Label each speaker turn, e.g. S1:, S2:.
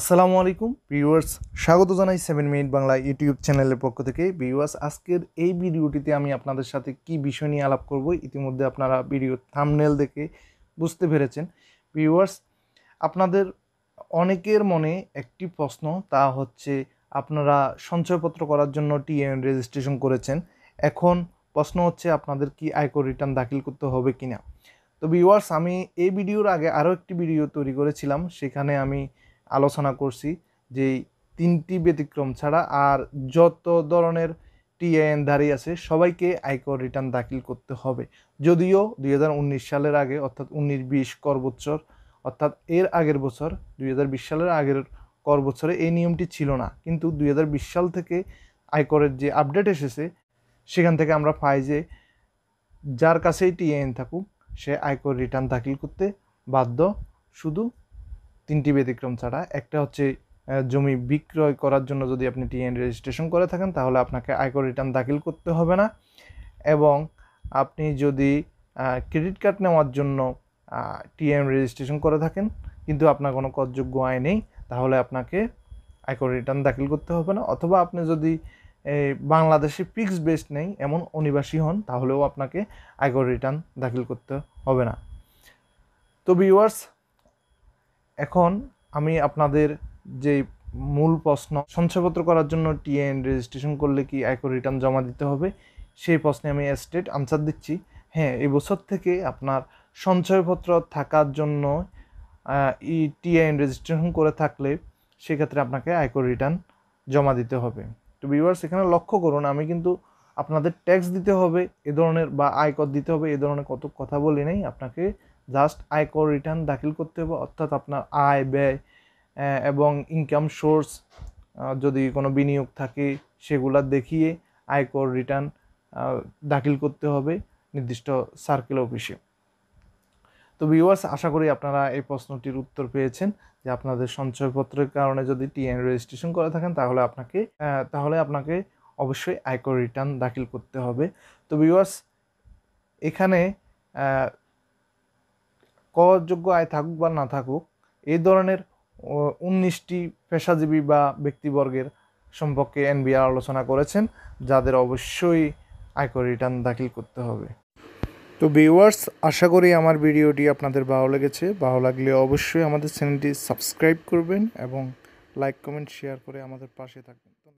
S1: আসসালামু আলাইকুম ভিউয়ার্স স্বাগত জানাই সেভেন মিনিট বাংলা ইউটিউব চ্যানেলের পক্ষ থেকে ভিউয়ার্স আজকের এই ভিডিওটিতে আমি আপনাদের সাথে কি বিষয় নিয়ে আলাপ করব ইতিমধ্যে আপনারা ভিডিও থামনেল দেখে বুঝতে পেরেছেন ভিউয়ার্স আপনাদের অনেকের মনে একটি প্রশ্ন তা হচ্ছে আপনারা সঞ্চয়পত্র করার জন্য টিএন রেজিস্ট্রেশন করেছেন এখন প্রশ্ন হচ্ছে আপনাদের কি আয়কর রিটার্ন দাখিল করতে হবে কিনা তো ভিউয়ার্স আমি এই ভিডিওর আগে আরও একটি ভিডিও তৈরি করেছিলাম সেখানে আমি আলোচনা করছি যে তিনটি ব্যতিক্রম ছাড়া আর যত ধরনের টিআইএন দাঁড়িয়ে আছে সবাইকে আয়কর রিটার্ন দাখিল করতে হবে যদিও দুই সালের আগে অর্থাৎ উনিশ বিশ কর বছর অর্থাৎ এর আগের বছর দুই সালের আগের কর বছরে এই নিয়মটি ছিল না কিন্তু দুই সাল থেকে আয়করের যে আপডেট এসেছে সেখান থেকে আমরা পাই যে যার কাছেই টিএন থাকুক সে আয়কর রিটার্ন দাখিল করতে বাধ্য শুধু তিনটি ব্যতিক্রম ছাড়া একটা হচ্ছে জমি বিক্রয় করার জন্য যদি আপনি টিএন রেজিস্ট্রেশন করে থাকেন তাহলে আপনাকে আয়কর রিটার্ন দাখিল করতে হবে না এবং আপনি যদি ক্রেডিট কার্ড নেওয়ার জন্য টিএম রেজিস্ট্রেশন করে থাকেন কিন্তু আপনার কোনো করযোগ্য আয় নেই তাহলে আপনাকে আয়কর রিটার্ন দাখিল করতে হবে না অথবা আপনি যদি বাংলাদেশে ফিক্সড বেস নেই এমন অনিবাসী হন তাহলেও আপনাকে আয়কর রিটার্ন দাখিল করতে হবে না তো ভিউয়ার্স এখন আমি আপনাদের যে মূল প্রশ্ন সঞ্চয়পত্র করার জন্য টিএন রেজিস্ট্রেশন করলে কি আয়কর রিটার্ন জমা দিতে হবে সেই প্রশ্নে আমি স্টেট আনসার দিচ্ছি হ্যাঁ এবছর থেকে আপনার সঞ্চয়পত্র থাকার জন্য ই টিআইএন রেজিস্ট্রেশন করে থাকলে সেক্ষেত্রে আপনাকে আয়কর রিটার্ন জমা দিতে হবে তো বিভার্স এখানে লক্ষ্য করুন আমি কিন্তু আপনাদের ট্যাক্স দিতে হবে এ ধরনের বা আয়কর দিতে হবে এ ধরনের কত কথা বলি নেই আপনাকে জাস্ট আয়কর রিটার্ন দাখিল করতে হবে অর্থাৎ আপনার আয় ব্যয় এবং ইনকাম সোর্স যদি কোনো বিনিয়োগ থাকে সেগুলো দেখিয়ে আয়কর রিটার্ন দাখিল করতে হবে নির্দিষ্ট সার্কেল অফিসে তো ভিউয়ার্স আশা করি আপনারা এই প্রশ্নটির উত্তর পেয়েছেন যে আপনাদের সঞ্চয়পত্রের কারণে যদি টিএন রেজিস্ট্রেশন করে থাকেন তাহলে আপনাকে তাহলে আপনাকে অবশ্যই আয়কর রিটার্ন দাখিল করতে হবে তো ভিউয়ার্স এখানে করযোগ্য আয় থাকুক বা না থাকুক এই ধরনের উনিশটি পেশাজীবী বা ব্যক্তিবর্গের সম্পর্কে এনবিআর আলোচনা করেছেন যাদের অবশ্যই আয়কর রিটার্ন দাখিল করতে হবে তো ভিউয়ার্স আশা করি আমার ভিডিওটি আপনাদের ভালো লেগেছে ভালো লাগলে অবশ্যই আমাদের চ্যানেলটি সাবস্ক্রাইব করবেন এবং লাইক কমেন্ট শেয়ার করে আমাদের পাশে থাকবেন